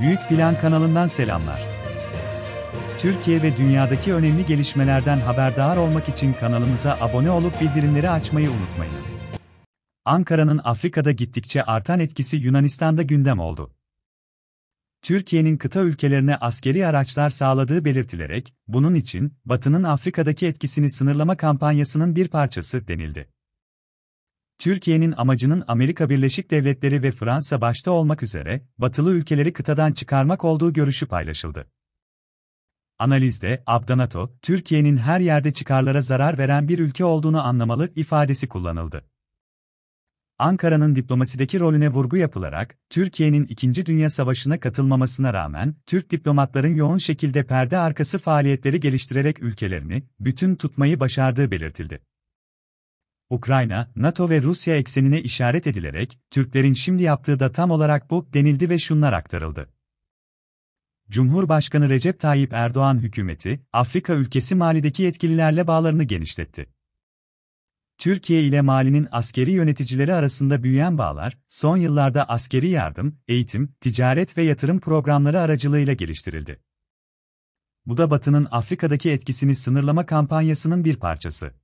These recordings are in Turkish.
Büyük Plan kanalından selamlar. Türkiye ve dünyadaki önemli gelişmelerden haberdar olmak için kanalımıza abone olup bildirimleri açmayı unutmayınız. Ankara'nın Afrika'da gittikçe artan etkisi Yunanistan'da gündem oldu. Türkiye'nin kıta ülkelerine askeri araçlar sağladığı belirtilerek, bunun için Batı'nın Afrika'daki etkisini sınırlama kampanyasının bir parçası denildi. Türkiye'nin amacının Amerika Birleşik Devletleri ve Fransa başta olmak üzere batılı ülkeleri kıtadan çıkarmak olduğu görüşü paylaşıldı. Analizde Abdanato, Türkiye'nin her yerde çıkarlara zarar veren bir ülke olduğunu anlamalı ifadesi kullanıldı. Ankara'nın diplomasideki rolüne vurgu yapılarak, Türkiye'nin 2. Dünya Savaşı'na katılmamasına rağmen, Türk diplomatların yoğun şekilde perde arkası faaliyetleri geliştirerek ülkelerini bütün tutmayı başardığı belirtildi. Ukrayna, NATO ve Rusya eksenine işaret edilerek, Türklerin şimdi yaptığı da tam olarak bu denildi ve şunlar aktarıldı. Cumhurbaşkanı Recep Tayyip Erdoğan hükümeti, Afrika ülkesi Mali'deki yetkililerle bağlarını genişletti. Türkiye ile Mali'nin askeri yöneticileri arasında büyüyen bağlar, son yıllarda askeri yardım, eğitim, ticaret ve yatırım programları aracılığıyla geliştirildi. Bu da Batı'nın Afrika'daki etkisini sınırlama kampanyasının bir parçası.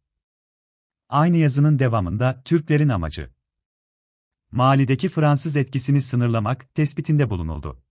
Aynı yazının devamında Türklerin amacı Mali'deki Fransız etkisini sınırlamak tespitinde bulunuldu.